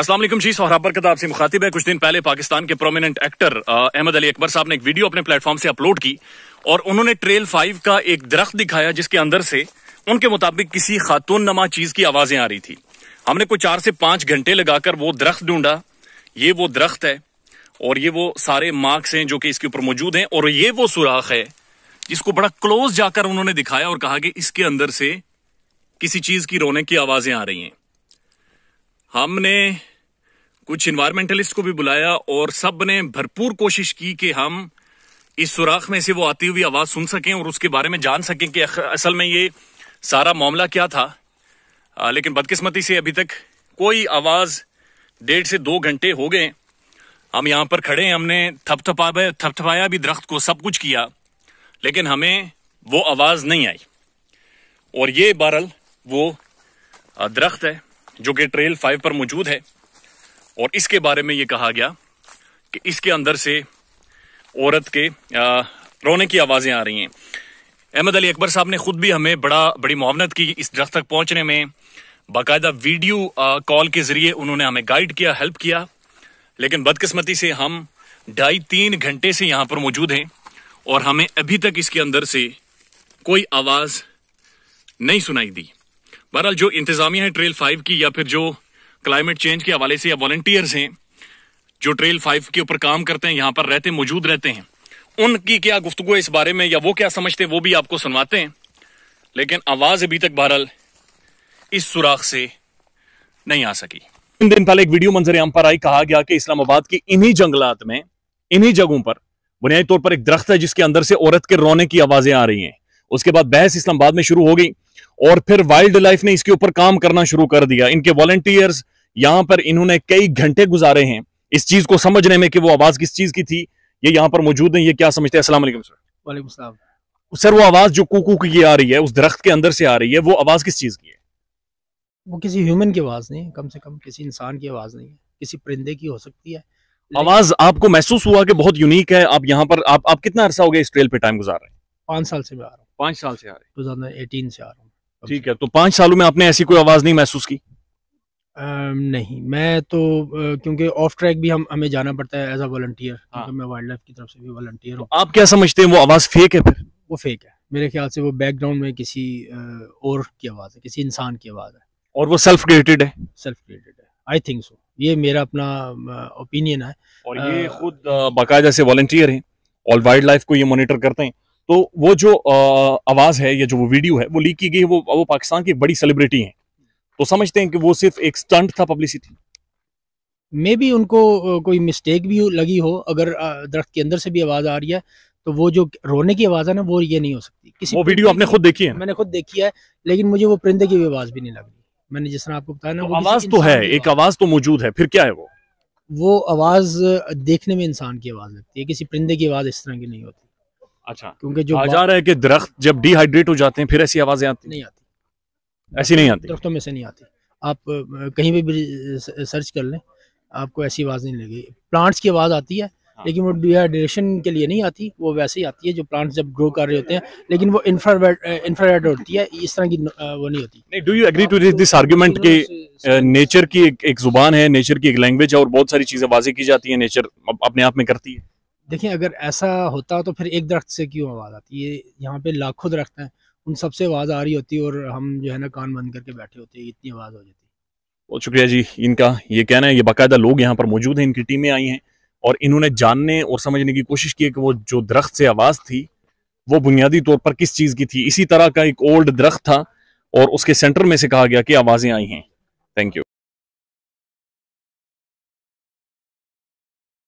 असलम जी सोहरा बरकत आपसे मुखातिब है कुछ दिन पहले पाकिस्तान के प्रोमिनेंट एक्टर अहमद अली अकबर साहब ने एक वीडियो अपने प्लेटफॉर्म से अपलोड की और उन्होंने ट्रेल फाइव का एक दरख्त दिखाया जिसके अंदर से उनके मुताबिक किसी खातून नमा चीज की आवाजें आ रही थी हमने कोई चार से पांच घंटे लगाकर वो दरख्त ढूंढा ये वो दरख्त है और ये वो सारे मार्क्स हैं जो कि इसके ऊपर मौजूद हैं और ये वो सुराख है जिसको बड़ा क्लोज जाकर उन्होंने दिखाया और कहा कि इसके अंदर से किसी चीज की रोने की आवाजें आ रही हैं हमने कुछ इन्वायरमेंटलिस्ट को भी बुलाया और सब ने भरपूर कोशिश की कि हम इस सुराख में से वो आती हुई आवाज़ सुन सकें और उसके बारे में जान सकें कि असल में ये सारा मामला क्या था आ, लेकिन बदकिस्मती से अभी तक कोई आवाज़ डेढ़ से दो घंटे हो गए हम यहां पर खड़े हैं हमने थपथपा थपथपाया भी दरख्त को सब कुछ किया लेकिन हमें वो आवाज़ नहीं आई और ये बारल वो दरख्त है जो कि ट्रेल फाइव पर मौजूद है और इसके बारे में ये कहा गया कि इसके अंदर से औरत के रोने की आवाज़ें आ रही हैं अहमद अली अकबर साहब ने खुद भी हमें बड़ा बड़ी मोहनत की इस दरख्त तक पहुंचने में बाकायदा वीडियो कॉल के ज़रिए उन्होंने हमें गाइड किया हेल्प किया लेकिन बदकिस्मती से हम ढाई तीन घंटे से यहां पर मौजूद हैं और हमें अभी तक इसके अंदर से कोई आवाज़ नहीं सुनाई दी बहरहाल जो इंतजामिया है ट्रेल फाइव की या फिर जो क्लाइमेट चेंज के हवाले से या वॉल्टियर्स हैं जो ट्रेल फाइव के ऊपर काम करते हैं यहां पर रहते मौजूद रहते हैं उनकी क्या गुफ्तु है इस बारे में या वो क्या समझते हैं वो भी आपको सुनवाते हैं लेकिन आवाज अभी तक बहरहाल इस सुराख से नहीं आ सकी तीन दिन पहले एक वीडियो मंजर आम पर आई कहा गया कि इस्लामाबाद के इन्हीं जंगलात में इन्हीं जगहों पर बुनियादी तौर पर एक दरख्त है जिसके अंदर से औरत के रोने की आवाजें आ रही हैं उसके बाद बहस इस्लामाबाद में शुरू हो गई और फिर वाइल्ड लाइफ ने इसके ऊपर काम करना शुरू कर दिया इनके वॉलेंटियर्स यहां पर इन्होंने कई घंटे गुजारे हैं इस चीज को समझने में कि वो आवाज किस चीज की थी ये यहाँ पर मौजूद है ये क्या समझते हैं असला सर वाले सर वो आवाज जो कुकू की आ रही है उस दरख्त के अंदर से आ रही है वो आवाज किस चीज की है वो किसी ह्यूमन की आवाज नहीं कम से कम किसी इंसान की आवाज नहीं है किसी परिंदे की हो सकती है आवाज आपको महसूस हुआ कि बहुत यूनिक है आप यहाँ पर आप आप कितना अरसा हो गया इस ट्रेल पे टाइम गुजार रहे हैं पांच साल से मैं आ रहा हूँ पांच साल से आ रहे हैं टू थाउजेंड एटीन से आ रहा हूँ ठीक है तो पांच सालों में आपने ऐसी कोई आवाज नहीं महसूस की आ, नहीं मैं तो क्योंकि ऑफ ट्रैक भी हम हमें जाना पड़ता है एज अ वॉल्टियर हाँ। मैं वाइल्ड लाइफ की तरफ से भी वॉल्टियर तो हूँ तो आप क्या समझते हैं वो आवाज़ फेक है फिर वो फेक है मेरे ख्याल से वो बैकग्राउंड में किसी और की आवाज़ है किसी इंसान की आवाज़ है और वो सेल्फ क्रिएटेड है सेल्फ क्रिएटेड है आई थिंक सो ये मेरा अपना ओपिनियन है और ये खुद बाकायदा से वॉल्टियर है और वाइल्ड लाइफ को ये मोनिटर करते हैं तो वो जो आवाज़ है या जो वो वीडियो है वो लीक की गई वो वो पाकिस्तान की बड़ी सेलिब्रिटी है तो समझते हैं कि वो सिर्फ एक स्टंट था पब्लिसिटी मे भी उनको कोई मिस्टेक भी लगी हो अगर दरख्त के अंदर से भी आवाज़ आ रही है तो वो जो रोने की आवाज़ है ना वो ये नहीं हो सकती किसी वो वीडियो आपने खुद देखी है मैंने खुद देखी है लेकिन मुझे वो परिंदे की भी आवाज़ भी नहीं लग रही मैंने जिस तरह आपको बताया ना तो आवाज़ तो है एक आवाज़ तो मौजूद है फिर क्या है वो वो आवाज़ देखने में इंसान की आवाज़ लगती है किसी परिंदे की आवाज़ इस तरह की नहीं होती अच्छा क्योंकि जो आ जा रहा है कि दरख्त जब डिहाइड्रेट हो जाते हैं फिर ऐसी आवाजें आती नहीं आती ऐसी नहीं आती दरख्तों में से नहीं आती आप कहीं भी, भी सर्च कर लें आपको ऐसी आवाज़ नहीं लगेगी प्लांट्स की आवाज़ आती है हाँ। लेकिन वो डिहाइड्रेशन के लिए नहीं आती वो वैसे ही आती है जो प्लांट्स जब ग्रो कर रहे होते हैं लेकिन वो इंफ्रारेड होती है इस तरह की वो नहीं होती नहीं do you agree to this argument कि नेचर की एक, एक जुबान है नेचर की एक लैंग्वेज है और बहुत सारी चीज़ें वाजी की जाती है नेचर अपने आप में करती है देखिए अगर ऐसा होता तो फिर एक दरख्त से क्यों आवाज़ आती है यहाँ पे लाखों दरख्त हैं उन सबसे आवाज़ आ रही होती और हम जो है ना कान बंद करके बैठे होते इतनी आवाज़ हो जाती बहुत शुक्रिया जी इनका ये कहना है ये बाकायदा लोग यहाँ पर मौजूद हैं इनकी टीमें आई हैं और इन्होंने जानने और समझने की कोशिश की कि वो जो दरख्त से आवाज़ थी वो बुनियादी तौर पर किस चीज़ की थी इसी तरह का एक ओल्ड दरख्त था और उसके सेंटर में से कहा गया कि आवाज़ें आई हैं थैंक यू